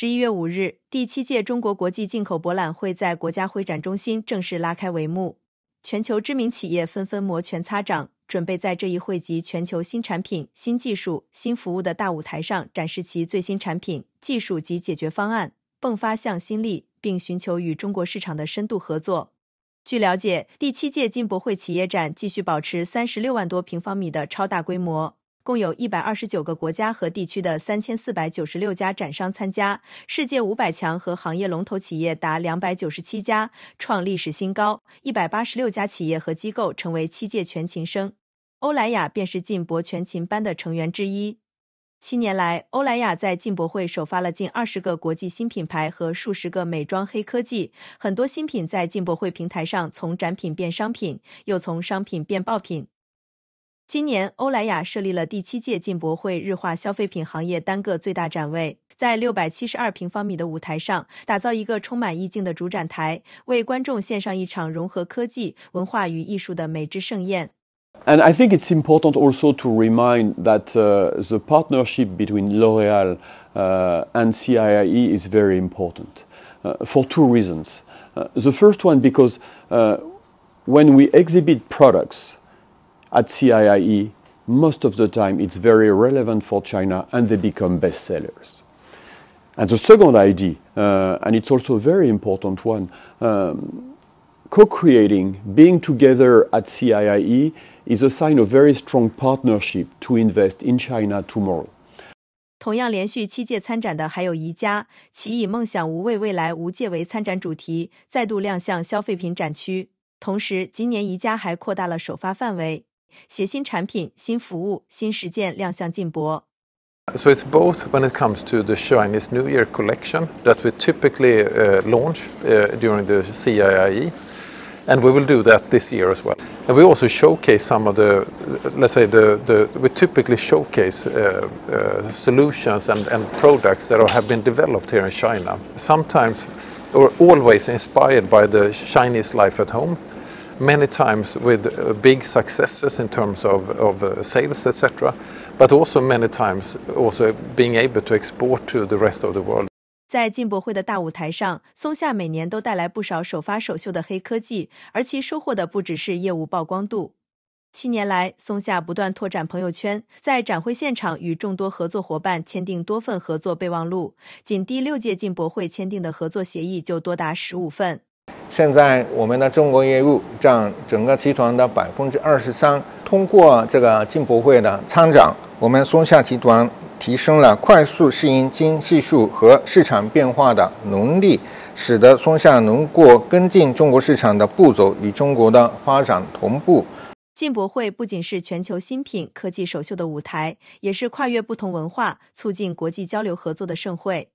十一月五日，第七届中国国际进口博览会在国家会展中心正式拉开帷幕。全球知名企业纷纷摩拳擦掌，准备在这一汇集全球新产品、新技术、新服务的大舞台上展示其最新产品、技术及解决方案，迸发向心力，并寻求与中国市场的深度合作。据了解，第七届进博会企业展继续保持三十六万多平方米的超大规模。共有一百二十九个国家和地区的三千四百九十六家展商参加，世界五百强和行业龙头企业达两百九十七家，创历史新高。一百八十六家企业和机构成为七届全勤生，欧莱雅便是进博全勤班的成员之一。七年来，欧莱雅在进博会首发了近二十个国际新品牌和数十个美妆黑科技，很多新品在进博会平台上从展品变商品，又从商品变爆品。今年，欧莱雅设立了第七届进博会日化消费品行业单个最大展位，在六百七十二平方米的舞台上，打造一个充满意境的主展台，为观众献上一场融合科技、文化与艺术的美之盛宴。And I think it's important also to remind that uh, the partnership between L'Oréal uh, and CIIE is very important uh, for two reasons. the first one, because when we exhibit products, at CIIE, most of the time it's very relevant for China and they become bestsellers. And the second idea, uh, and it's also a very important one, um, co-creating, being together at CIIE is a sign of very strong partnership to invest in China tomorrow. 同样连续七届参展的还有宜家，其以“梦想无畏，未来无界”为参展主题，再度亮相消费品展区。同时，今年宜家还扩大了首发范围，so it's both when it comes to the Chinese New Year collection that we typically uh, launch uh, during the CIIE, and we will do that this year as well. And we also showcase some of the, let's say, the, the we typically showcase uh, uh solutions and, and products that are, have been developed here in China. Sometimes, or always inspired by the Chinese life at home, many times with big successes in terms of of sales etc but also many times also being able to export to the rest of the world 在进博会的大舞台上松下每年都带来不少首发首秀的黑科技而其收获的不只是业务曝光度七年来松下不断拓展朋友圈在展会现场与众多合作伙伴签订多份合作备忘录仅第六届进博会签订的合作协议就多达十五份现在我们的中国业务占整个集团的百分之二十三。通过这个进博会的参展，我们松下集团提升了快速适应新技术和市场变化的能力，使得松下能够跟进中国市场的步骤，与中国的发展同步。进博会不仅是全球新品科技首秀的舞台，也是跨越不同文化、促进国际交流合作的盛会。